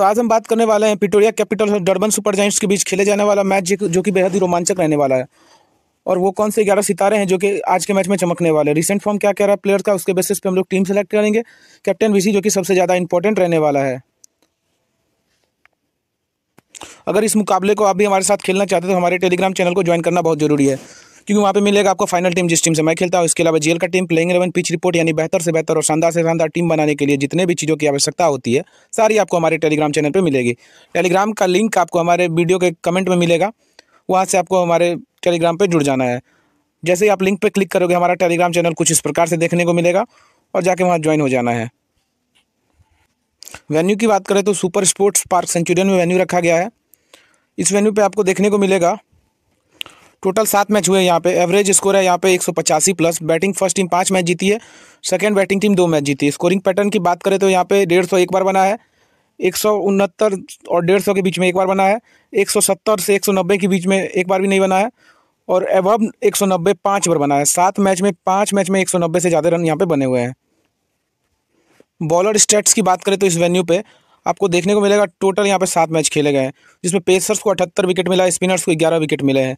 तो आज हम बात करने वाले हैं पिटोरिया कैपिटल और डरबन सुपर जाइंट्स के बीच खेले जाने वाला मैच जो कि बेहद ही रोमांचक रहने वाला है और वो कौन से ग्यारह सितारे हैं जो कि आज के मैच में चमकने वाले हैं रिसेंट फॉर्म क्या कह रहा है प्लेयर का उसके बेसिस पे हम लोग टीम सेलेक्ट करेंगे कैप्टन विसी जो कि सबसे ज़्यादा इंपॉर्टेंट रहने वाला है अगर इस मुकाबले को आप भी हमारे साथ खेलना चाहते हैं तो हमारे टेलीग्राम चैनल को ज्वाइन करना बहुत ज़रूरी है क्योंकि वहाँ पे मिलेगा आपको फाइनल टीम जिस टीम से मैं खेलता हूँ इसके अलावा जेल का team playing eleven pitch report यानी बेहतर से बेहतर और शानदार से शानदार टीम बनाने के लिए जितने भी चीज़ों की आवश्यकता होती है सारी आपको हमारे टेलीग्राम चैनल पर मिलेगी टेलीग्राम का लिंक आपको हमारे वीडियो के कमेंट में मिलेगा वहाँ से आपको हमारे टेलीग्राम पर जुड़ जाना है जैसे ही आप लिंक पर क्लिक करोगे हमारा टेलीग्राम चैनल कुछ इस प्रकार से देखने को मिलेगा और जाके वहाँ ज्वाइन हो जाना है वेन्यू की बात करें तो सुपर स्पोर्ट्स पार्क सेंचुरियन में वेन्यू रखा गया है इस वेन्यू पे आपको देखने को मिलेगा टोटल सात मैच हुए यहाँ पे एवरेज स्कोर है यहाँ पे एक प्लस बैटिंग फर्स्ट टीम पाँच मैच जीती है सेकेंड बैटिंग टीम दो मैच जीती है स्कोरिंग पैटर्न की बात करें तो यहाँ पे डेढ़ सौ एक बार बना है एक सौ उनहत्तर और डेढ़ सौ के बीच में एक बार बना है एक सौ सत्तर से एक सौ नब्बे के बीच में एक बार भी नहीं बना है और एवब एक सौ नब्बे पाँच बार बना है सात मैच में पाँच मैच में एक सौ नब्बे से ज़्यादा रन यहाँ पे बने हुए हैं बॉलर स्टेट्स की बात करें तो इस वेन्यू पे आपको देखने को मिलेगा टोटल यहाँ पे सात मैच खेले गए हैं जिसमें पेसर्स को अठहत्तर विकेट मिला है स्पिनर्स को ग्यारह विकेट मिले हैं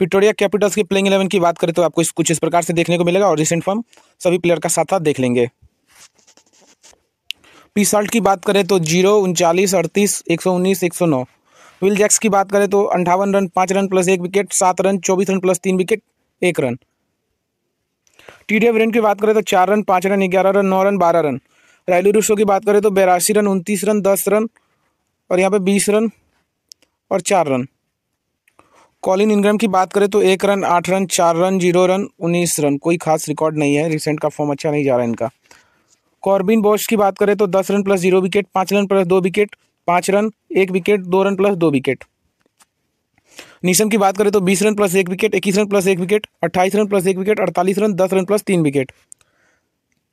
पिटोरिया कैपिटल्स की प्लेइंग इलेवन की बात करें तो आपको इस कुछ इस प्रकार से देखने को मिलेगा और रिसेंट फॉर्म सभी प्लेयर का साथ साथ देख लेंगे पी साल्ट की बात करें तो जीरो उनचालीस अड़तीस एक सौ उन्नीस एक सौ नौ विल जैक्स की बात करें तो अंठावन रन पाँच रन प्लस एक विकेट सात रन चौबीस रन प्लस तीन विकेट एक रन टी डी एवरेंट की बात करें तो चार रन पाँच रन ग्यारह रन नौ रन बारह रन रायलू रूसो की बात करें तो बेरासी रन उनतीस रन दस रन और यहाँ पे बीस रन और चार रन कॉलिन इनग्राम की बात करें तो एक रन आठ रन चार रन जीरो रन उन्नीस रन कोई खास रिकॉर्ड नहीं है रिसेंट का फॉर्म अच्छा नहीं जा रहा है इनका कॉर्बिन बॉश की बात करें तो दस रन प्लस जीरो विकेट पाँच रन प्लस दो विकेट पाँच रन एक विकेट दो रन प्लस दो विकेट निशम की बात करें तो बीस रन प्लस एक विकेट इक्कीस रन प्लस एक विकेट अट्ठाईस रन प्लस एक विकेट अड़तालीस रन दस रन प्लस तीन विकेट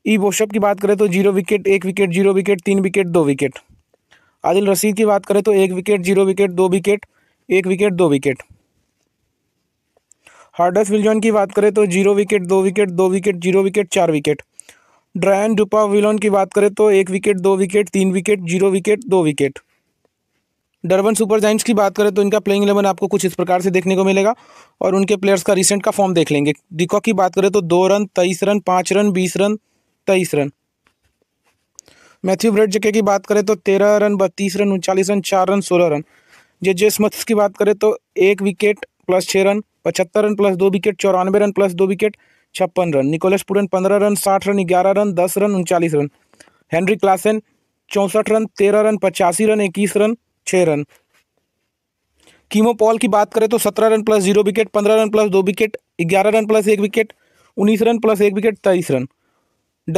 ई बोशप की बात करें तो जीरो विकेट एक विकेट जीरो विकेट तीन विकेट दो विकेट आदिल रसीद की बात करें तो एक विकेट जीरो विकेट दो विकेट एक विकेट दो विकेट हार्डस विलजॉन की बात करें तो जीरो विकेट दो विकेट दो विकेट जीरो विकेट चार विकेट ड्रायन डुपा विलोन की बात करें तो एक विकेट दो विकेट तीन विकेट जीरो विकेट दो विकेट डरबन सुपर जाइंट्स की बात करें तो इनका प्लेइंग इलेवन आपको कुछ इस प्रकार से देखने को मिलेगा और उनके प्लेयर्स का रिसेंट का फॉर्म देख लेंगे डिकॉक की बात करें तो दो रन तेईस रन पाँच रन बीस रन तेईस रन मैथ्यू ब्रेड जके की बात करें तो तेरह रन बत्तीस रन उनचालीस रन चार रन सोलह रन जे जे स्मथ्स की बात करें तो एक विकेट प्लस छः रन पचहत्तर रन प्लस दो विकेट चौरानवे रन प्लस दो विकेट छप्पन रन निकोलस पुरन पंद्रह रन साठ रन ग्यारह रन दस रन उनचालीस रन हेनरी क्लासेन चौंसठ रन तेरह रन पचासी रन इक्कीस रन छः रन कीमो पॉल की बात करें तो सत्रह रन प्लस जीरो विकेट पंद्रह रन प्लस दो विकेट ग्यारह रन प्लस एक विकेट उन्नीस रन प्लस एक विकेट तेईस रन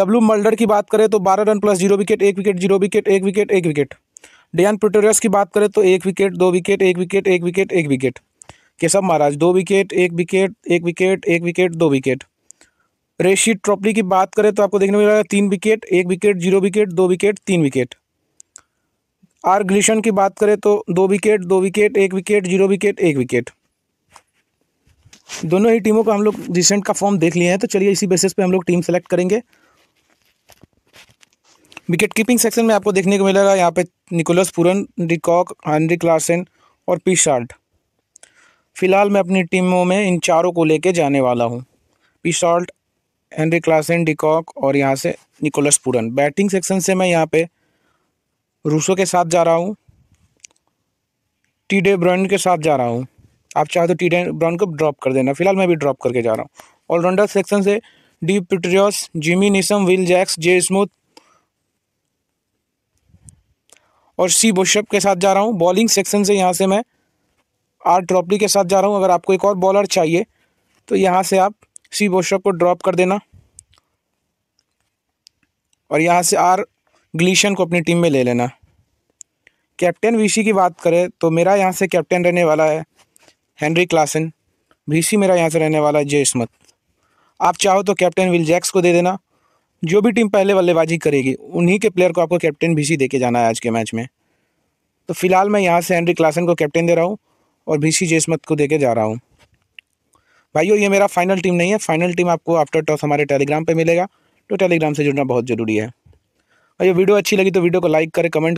डब्ल्यू मल्डर की बात करें तो बारह रन प्लस जीरो विकेट एक विकेट जीरो विकेट एक विकेट एक विकेट डियान प्रिटोरियस की बात करें तो एक विकेट दो विकेट एक विकेट एक विकेट एक विकेट केशव महाराज दो विकेट एक विकेट एक विकेट एक विकेट दो विकेट रेशी ट्रॉफी की बात करें तो आपको देखने को मिलेगा तीन विकेट एक विकेट जीरो विकेट दो विकेट तीन विकेट आर ग्लिशन की बात करें तो दो विकेट दो विकेट एक विकेट जीरो विकेट एक विकेट दोनों ही टीमों का हम लोग रिसेंट का फॉर्म देख लिए हैं तो चलिए इसी बेसिस पे हम लोग टीम सेलेक्ट करेंगे विकेट कीपिंग सेक्शन में आपको देखने को मिलेगा यहाँ पे निकोलस पुरन रिकॉक हैनरी क्लासन और पी शार्ट फ़िलहाल मैं अपनी टीमों में इन चारों को लेके जाने वाला हूँ पिसॉल्ट हेनरी क्लासन डिकॉक और यहाँ से निकोलस पुरन बैटिंग सेक्शन से मैं यहाँ पे रूसो के साथ जा रहा हूँ टी डे ब्रॉन के साथ जा रहा हूँ आप चाहे तो टी डे ब्रॉन को ड्रॉप कर देना फिलहाल मैं भी ड्रॉप करके जा रहा हूँ ऑलराउंडर सेक्शन से D Pretorius Jimmy Neesham Will Jacks J Smuts और सी बोशप के साथ जा रहा हूँ बॉलिंग सेक्शन से यहाँ से मैं आर ट्रॉपली के साथ जा रहा हूँ अगर आपको एक और बॉलर चाहिए तो यहाँ से आप सी बोशक को ड्रॉप कर देना और यहाँ से आर ग्लीशन को अपनी टीम में ले लेना कैप्टन वीसी की बात करें तो मेरा यहाँ से कैप्टन रहने वाला है हेनरी क्लासन वीसी मेरा यहाँ से रहने वाला है जय स्मत आप चाहो तो कैप्टन विल जैक्स को दे देना जो भी टीम पहले बल्लेबाजी करेगी उन्हीं के प्लेयर को आपको कैप्टन वीसी दे के जाना है आज के मैच में तो फिलहाल मैं यहाँ से हेनरी क्लासन को कैप्टन दे रहा हूँ और भीसी जेसमत को देके जा रहा हूँ भाइयों ये मेरा फाइनल टीम नहीं है फाइनल टीम आपको आफ्टर टॉस हमारे टेलीग्राम पर मिलेगा तो टेलीग्राम से जुड़ना बहुत ज़रूरी है और ये वीडियो अच्छी लगी तो वीडियो को लाइक करें कमेंट